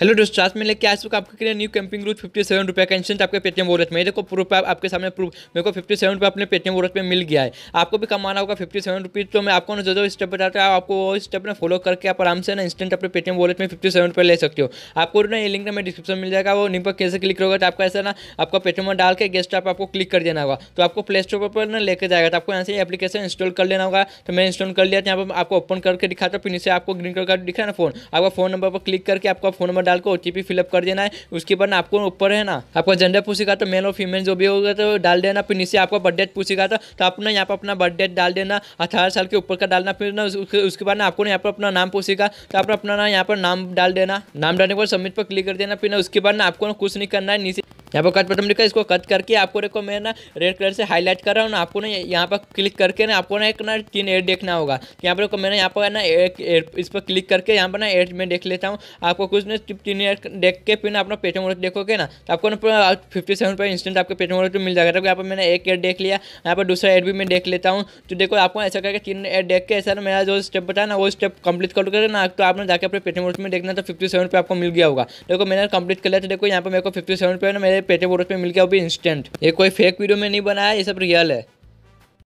hello दोस्तों आज मैं लेके आज आपके लिए new camping route fifty seven रुपये का इंस्टेंट आपके पेटीएम वॉलेट में देखो प्रूफ आप, आपके सामने प्रूफ मेरे को फिफ्टी सेवन रुपये अपने पेटीएम वॉलेट में मिल गया है आपको भी कमाना होगा फिफ्टी सेवन रुपीज़ तो मैं आपको जो जो स्टेप बताता हूँ आपको वो स्टेप ना फॉलो करके आप आराम से ना इंस्टेंट अपने पेटीएम वॉलेट में फिफ्टी सेवन रुपये ले सकते हो आपको ना ये लिंक ना मेरे डिस्क्रिप्शन मिल जाएगा वो लिंक पर कैसे क्लिक करोगे तो आपका ऐसा ना आपका पेटीएम डाल के गेस्ट ऐप आपको क्लिक कर देना होगा तो आपको प्ले स्टोर पर ना लेकर जाएगा तो आपको यहाँ से एप्लीकेशन इंस्टॉल कर लेना होगा तो मैं इंस्टॉल कर लिया तो यहाँ पर आपको ओपन करके दिखाता फिर नीचे आपको ग्रीन कलर का दिखा ना फोन आपका फोन नंबर पर क्लिक करके आपका फोन नंबर डाल के ओ फिलअप कर देना है उसके बाद आपको ऊपर है ना आपका जेंडर पूछेगा तो मेल और फीमेल जो भी होगा तो डाल देना फिर नीचे आपका बर्थ डेट पूछेगा तो, तो आप ना यहाँ पर अपना बर्थ डेट डाल देना अठारह साल के ऊपर का डालना फिर ना उसके बाद ना आपको यहाँ पर अपना नाम पूछेगा तो आप अपना ना यहाँ पर नाम डाल देना नाम डालने के बाद सबमिट पर क्लिक कर देना फिर ना उसके बाद ना आपको कुछ नहीं करना है नीचे यहाँ पर कट बटन लिखा इसको कट करके आपको देखो मैं ना रेड कलर से हाईलाइट कर रहा हूँ ना आपको ना यहाँ पर क्लिक करके ना आपको ना एक ना तीन एड देखना होगा तो यहाँ पर देखो मैंने यहाँ पर ना एक एड इस पर क्लिक करके यहाँ पर ना एड में देख लेता हूँ आपको कुछ ना तीन एड देख के फिर ना अपना पेटम देखोगे ना तो आपको ना फिफ्टी सेवन पर इंस्टेंट आपके पेटम वॉलेट मिल जाएगा तो यहाँ पर मैंने एक एड देख लिया यहाँ पर दूसरा एड भी मैं देख लेता हूँ तो देखो आपको ऐसा करके तीन एड देख के ऐसा ना मेरा जो स्टेप बताया ना वो स्टेप कंप्लीट कर दोगे ना तो आपने जाकर अपने पेटम वॉलेट में देखना तो फिफ्टी सेवन पर आपको मिल गया होगा देखो मैंने कंप्लीट कर लिया तो देखो यहाँ पर मेरे को फिफ्टी सेवन पर ना मेरे पेटे बोरस पे मिल गया वो भी इंस्टेंट ये कोई फेक वीडियो में नहीं बनाया ये सब रियल है